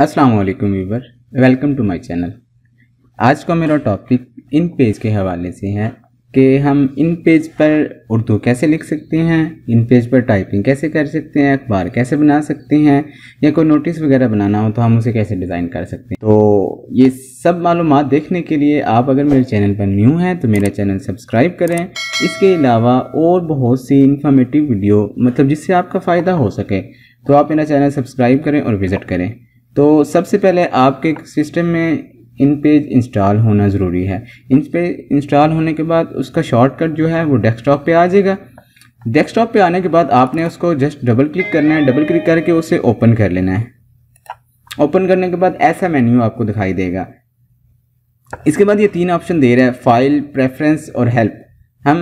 अस्सलाम वालेकुम welcome to my channel आज का मेरा टॉपिक इन पेज के हवाले से है कि हम इन पेज पर उर्दू कैसे लिख सकते हैं इन पेज पर टाइपिंग कैसे कर सकते हैं अखबार कैसे बना सकते हैं या कोई नोटिस वगैरह बनाना हो तो हम उसे कैसे डिज़ाइन कर सकते हैं तो ये सब मालूम देखने के लिए आप अगर मेरे चैनल पर न्यू हैं तो मेरा चैनल सब्सक्राइब करें इसके अलावा और बहुत सी इन्फॉर्मेटिव वीडियो मतलब जिससे आपका फ़ायदा हो सके तो आप मेरा चैनल सब्सक्राइब करें और विज़िट करें तो सबसे पहले आपके सिस्टम में इन पेज इंस्टॉल होना ज़रूरी है इन पे इंस्टॉल होने के बाद उसका शॉर्टकट जो है वो डेस्कटॉप पे आ जाएगा डेस्कटॉप पे आने के बाद आपने उसको जस्ट डबल क्लिक करना है डबल क्लिक करके उसे ओपन कर लेना है ओपन करने के बाद ऐसा मेन्यू आपको दिखाई देगा इसके बाद ये तीन ऑप्शन दे रहा है फाइल प्रेफरेंस और हेल्प हम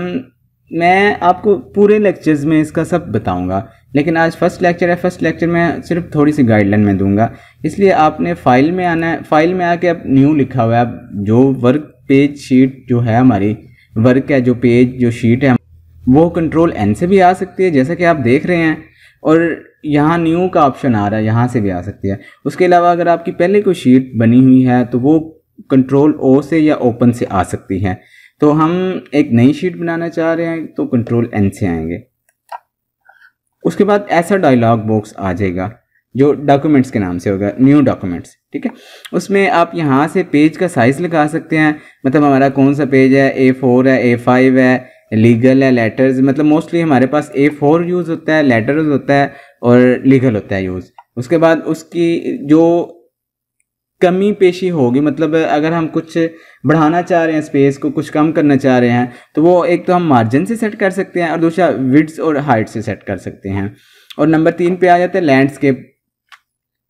मैं आपको पूरे लेक्चर्स में इसका सब बताऊँगा लेकिन आज फर्स्ट लेक्चर है फर्स्ट लेक्चर में सिर्फ थोड़ी सी गाइडलाइन में दूंगा इसलिए आपने फाइल में आना है फाइल में आके आप न्यू लिखा हुआ है आप जो वर्क पेज शीट जो है हमारी वर्क है जो पेज जो शीट है वो कंट्रोल एन से भी आ सकती है जैसा कि आप देख रहे हैं और यहाँ न्यू का ऑप्शन आ रहा है यहाँ से भी आ सकती है उसके अलावा अगर आपकी पहले कोई शीट बनी हुई है तो वो कंट्रोल ओ से या ओपन से आ सकती है तो हम एक नई शीट बनाना चाह रहे हैं तो कंट्रोल एन से आएंगे उसके बाद ऐसा डायलॉग बॉक्स आ जाएगा जो डॉक्यूमेंट्स के नाम से होगा न्यू डॉक्यूमेंट्स ठीक है उसमें आप यहाँ से पेज का साइज़ लगा सकते हैं मतलब हमारा कौन सा पेज है ए फोर है ए फाइव है लीगल है लेटर्स मतलब मोस्टली हमारे पास ए फोर यूज़ होता है लेटर्स होता है और लीगल होता है यूज़ उसके बाद उसकी जो कमी पेशी होगी मतलब अगर हम कुछ बढ़ाना चाह रहे हैं स्पेस को कुछ कम करना चाह रहे हैं तो वो एक तो हम मार्जिन से सेट कर सकते हैं और दूसरा विड्स और हाइट से सेट कर सकते हैं और नंबर तीन पे आ जाता है लैंडस्केप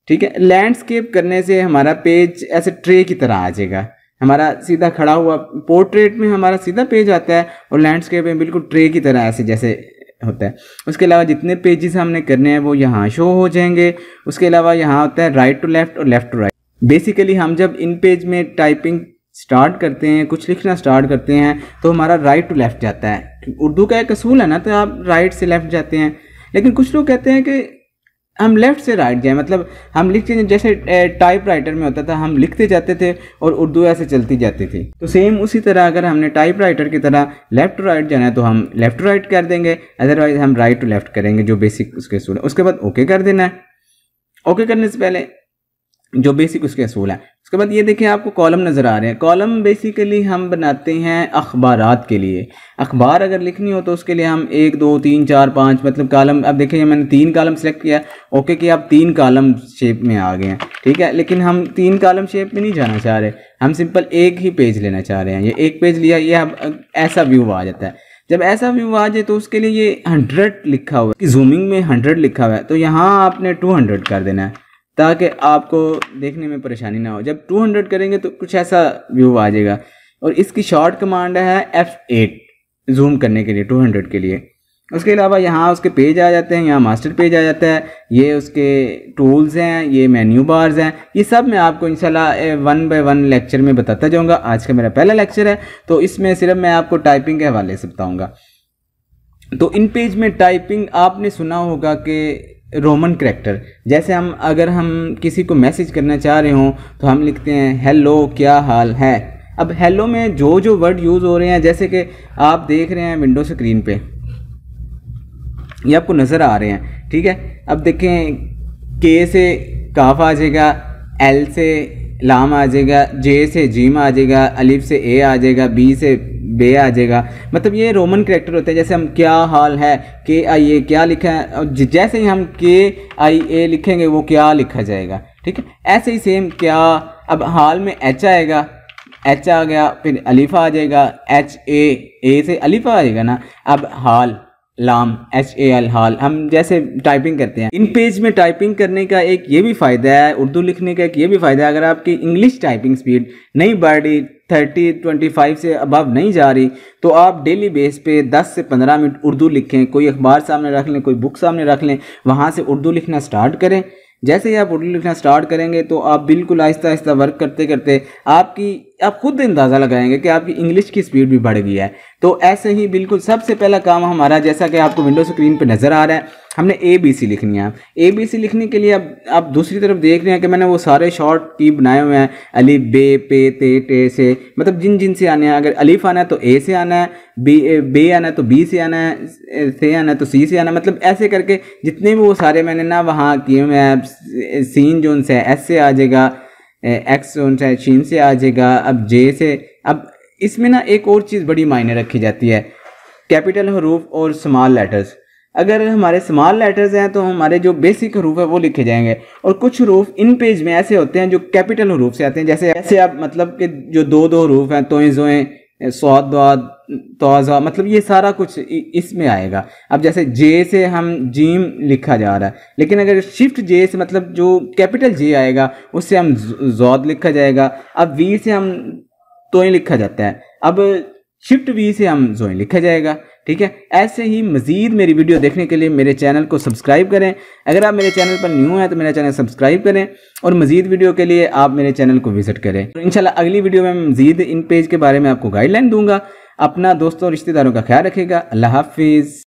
ठीक है लैंडस्केप करने से हमारा पेज ऐसे ट्रे की तरह आ जाएगा हमारा सीधा खड़ा हुआ पोर्ट्रेट में हमारा सीधा पेज आता है और लैंडस्केप में बिल्कुल ट्रे की तरह ऐसे जैसे होता है उसके अलावा जितने पेजेस हमने करने हैं वो यहाँ शो हो जाएंगे उसके अलावा यहाँ होता है राइट टू लेफ्ट और लेफ्ट टू राइट बेसिकली हम जब इन पेज में टाइपिंग स्टार्ट करते हैं कुछ लिखना स्टार्ट करते हैं तो हमारा राइट टू लेफ़्ट जाता है उर्दू का एक असूल है ना तो आप राइट से लेफ़्ट जाते हैं लेकिन कुछ लोग कहते हैं कि हम लेफ़्ट से राइट जाए मतलब हम लिखते जैसे टाइप राइटर में होता था हम लिखते जाते थे और उर्दू ऐसे चलती जाती थी तो सेम उसी तरह अगर हमने टाइप राइटर की तरह लेफ़्ट टू राइट जाना है तो हम लेफ़्ट टू राइट कर देंगे अदरवाइज हम राइट टू लेफ़्ट करेंगे जो बेसिक उसके है उसके बाद ओके कर देना है ओके करने से पहले जो बेसिक उसके असूल हैं उसके बाद ये देखें आपको कॉलम नज़र आ रहे हैं कॉलम बेसिकली हम बनाते हैं अखबार के लिए अखबार अगर लिखनी हो तो उसके लिए हम एक दो तीन चार पाँच मतलब कॉलम अब देखें मैंने तीन कॉलम सेलेक्ट किया ओके कि आप तीन कॉलम शेप में आ गए हैं ठीक है लेकिन हम तीन कॉलम शेप में नहीं जाना चाह रहे हम सिंपल एक ही पेज लेना चाह रहे हैं ये एक पेज लिया ये अब ऐसा व्यू आ जाता है जब ऐसा व्यू आ जाए तो उसके लिए ये हंड्रेड लिखा हुआ है कि जूमिंग में हंड्रेड लिखा हुआ है तो यहाँ आपने टू हंड्रेड कर देना है ताकि आपको देखने में परेशानी ना हो जब 200 करेंगे तो कुछ ऐसा व्यू आ जाएगा और इसकी शॉर्ट कमांड है एफ़ एट जूम करने के लिए 200 के लिए उसके अलावा यहाँ उसके पेज आ जाते हैं यहाँ मास्टर पेज आ जाता है ये उसके टूल्स हैं ये मेन्यू बार्स हैं ये सब मैं आपको इंशाल्लाह वन बाय वन लेक्चर में बताता जाऊँगा आज का मेरा पहला लेक्चर है तो इसमें सिर्फ मैं आपको टाइपिंग के हवाले से बताऊँगा तो इन पेज में टाइपिंग आपने सुना होगा कि रोमन करेक्टर जैसे हम अगर हम किसी को मैसेज करना चाह रहे हों तो हम लिखते हैं हेलो क्या हाल है अब हेलो में जो जो वर्ड यूज़ हो रहे हैं जैसे कि आप देख रहे हैं विंडो स्क्रीन पे ये आपको नज़र आ रहे हैं ठीक है अब देखें के से काफ आ जाएगा एल से लाम आ जाएगा जे से जीम आ जाएगा अलिफ से ए आ जाएगा बी से बे आ जाएगा मतलब ये रोमन करेक्टर होते हैं जैसे हम क्या हाल है के आई ए क्या लिखा है जैसे ही हम के आई ए लिखेंगे वो क्या लिखा जाएगा ठीक है ऐसे ही सेम क्या अब हाल में एच आएगा एच आ गया फिर अलीफा आ जाएगा एच ए ए से अलीफा आ जाएगा ना अब हाल लाम एच ए एल हाल हम जैसे टाइपिंग करते हैं इन पेज में टाइपिंग करने का एक ये भी फ़ायदा है उर्दू लिखने का एक ये भी फ़ायदा है अगर आपकी इंग्लिश टाइपिंग स्पीड नहीं बढ़ रही थर्टी ट्वेंटी फाइव से अबव नहीं जा रही तो आप डेली बेस पे दस से पंद्रह मिनट उर्दू लिखें कोई अखबार सामने रख लें कोई बुक सामने रख लें वहाँ से उर्दू लिखना स्टार्ट करें जैसे ही आप उर्दू लिखना स्टार्ट करेंगे तो आप बिल्कुल आहिस्ता आहिस्ता वर्क करते करते आपकी आप खुद अंदाज़ा लगाएंगे कि आपकी इंग्लिश की स्पीड भी बढ़ गई है तो ऐसे ही बिल्कुल सबसे पहला काम हमारा जैसा कि आपको विंडो स्क्रीन पर नज़र आ रहा है हमने ए बी सी लिखनी है ए बी सी लिखने के लिए अब आप दूसरी तरफ देख रहे हैं कि मैंने वो सारे शॉर्ट की बनाए हुए हैं अली बे पे ते टे से मतलब जिन जिन से आने हैं अगर अलीफ आना है तो ए से आना है बी बे आना है तो बी से आना है से आना है तो सी से आना मतलब ऐसे करके जितने भी वो सारे मैंने ना वहाँ किए हुए हैं सीन जोन से एस से आ जाएगा एक्स चीन से आ जाएगा अब जे से अब इसमें ना एक और चीज़ बड़ी मायने रखी जाती है कैपिटल हरूफ और स्मॉल लेटर्स अगर हमारे स्मॉल लेटर्स हैं तो हमारे जो बेसिक हरूफ है वो लिखे जाएंगे और कुछ हरूफ इन पेज में ऐसे होते हैं जो कैपिटल हरूफ से आते हैं जैसे ऐसे आप मतलब कि जो दो दो हरूफ हैं तोएँ जोएं सौद वाद तोजा मतलब ये सारा कुछ इसमें आएगा अब जैसे जे से हम जीम लिखा जा रहा है लेकिन अगर शिफ्ट जे से मतलब जो कैपिटल जे आएगा उससे हम जौद लिखा जाएगा अब वी से हम तो ही लिखा जाता है अब शिफ्ट वी से हम जोइन लिखा जाएगा ठीक है ऐसे ही मज़ीद मेरी वीडियो देखने के लिए मेरे चैनल को सब्सक्राइब करें अगर आप मेरे चैनल पर न्यू हैं तो मेरा चैनल सब्सक्राइब करें और मज़ीद वीडियो के लिए आप मेरे चैनल को विजिट करें तो इंशाल्लाह अगली वीडियो में मज़ीद इन पेज के बारे में आपको गाइडलाइन दूंगा अपना दोस्तों और रिश्तेदारों का ख्याल रखेगा अल्लाह हाफिज़